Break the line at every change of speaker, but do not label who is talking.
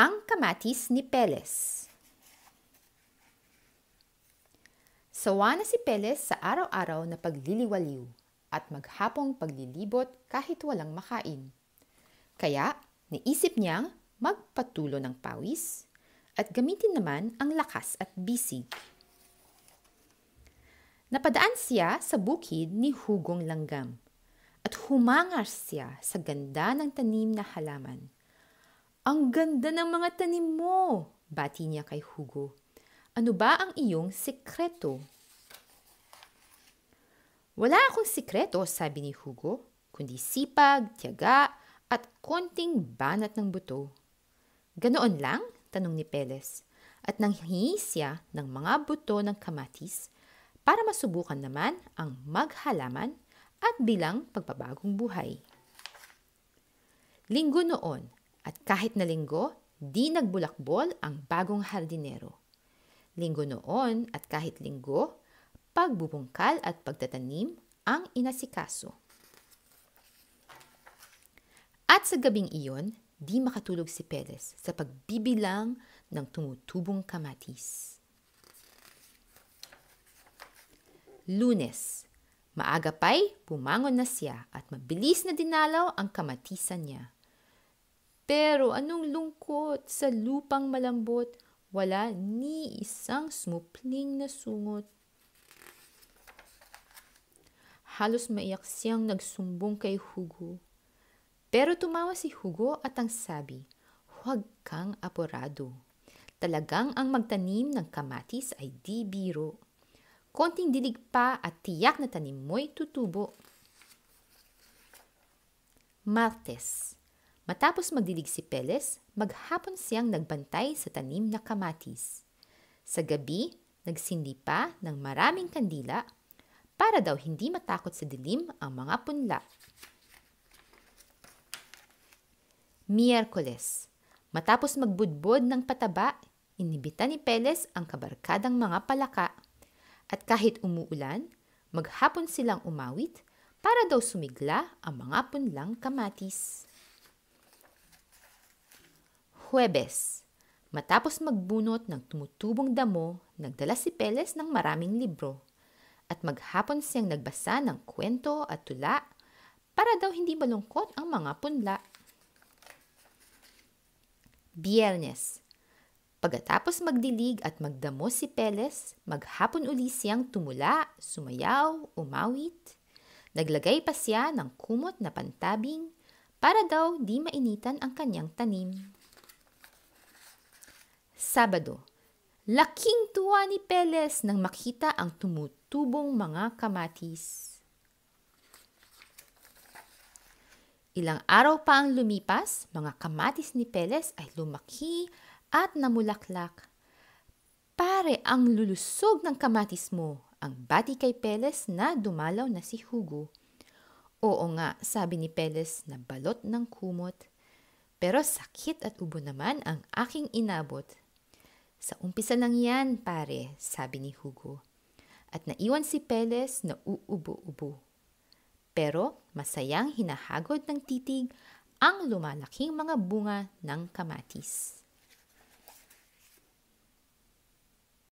Ang kamatis ni Peles Sawa na si Peles sa araw-araw na pagliliwaliw at maghapong paglilibot kahit walang makain. Kaya, naisip niyang magpatulo ng pawis at gamitin naman ang lakas at bisig. Napadaan siya sa bukid ni Hugong Langgam at humangar siya sa ganda ng tanim na halaman. Ang ganda ng mga tanim mo! Bati niya kay Hugo. Ano ba ang iyong sikreto? Wala akong sikreto, sabi ni Hugo, kundi sipag, tiyaga, at konting banat ng buto. Ganoon lang? Tanong ni Peles. At nanghingi siya ng mga buto ng kamatis para masubukan naman ang maghalaman at bilang pagbabagong buhay. Linggo noon, at kahit na linggo, di nagbulakbol ang bagong hardinero. Linggo noon at kahit linggo, pagbubungkal at pagtatanim ang inasikaso. At sa gabing iyon, di makatulog si Perez sa pagbibilang ng tumutubong kamatis. Lunes, maaga pa'y bumangon na siya at mabilis na dinalaw ang kamatisan niya. Pero anong lungkot sa lupang malambot, wala ni isang smupling na sungot. Halos maiyak siyang nagsumbong kay Hugo. Pero tumawa si Hugo at ang sabi, huwag kang aporado. Talagang ang magtanim ng kamatis ay di biro. Konting dilig pa at tiyak na tanim mo'y tutubo. Martes Matapos magdilig si Peles, maghapon siyang nagbantay sa tanim na kamatis. Sa gabi, nagsindi pa ng maraming kandila para daw hindi matakot sa dilim ang mga punla. Miyerkules. Matapos magbudbod ng pataba, inibitan ni Peles ang kabarkadang mga palaka. At kahit umuulan, maghapon silang umawit para daw sumigla ang mga punlang kamatis. Huwebes. Matapos magbunot ng tumutubong damo, nagdala si Peles ng maraming libro. At maghapon siyang nagbasa ng kwento at tula para daw hindi malungkot ang mga punla. Biyernes. Pagkatapos magdilig at magdamo si Peles, maghapon uli siyang tumula, sumayaw, umawit. Naglagay pa siya ng kumot na pantabing para daw di mainitan ang kanyang tanim. Sabado, laking tuwa ni Peles nang makita ang tumutubong mga kamatis. Ilang araw pa ang lumipas, mga kamatis ni Peles ay lumaki at namulaklak. Pare ang lulusog ng kamatis mo, ang bati kay Peles na dumalaw na si Hugo. Oo nga, sabi ni Peles na balot ng kumot. Pero sakit at ubo naman ang aking inabot. Sa umpisa lang yan, pare, sabi ni Hugo. At naiwan si Peles na uubo-ubo. Pero masayang hinahagod ng titig ang lumalaking mga bunga ng kamatis.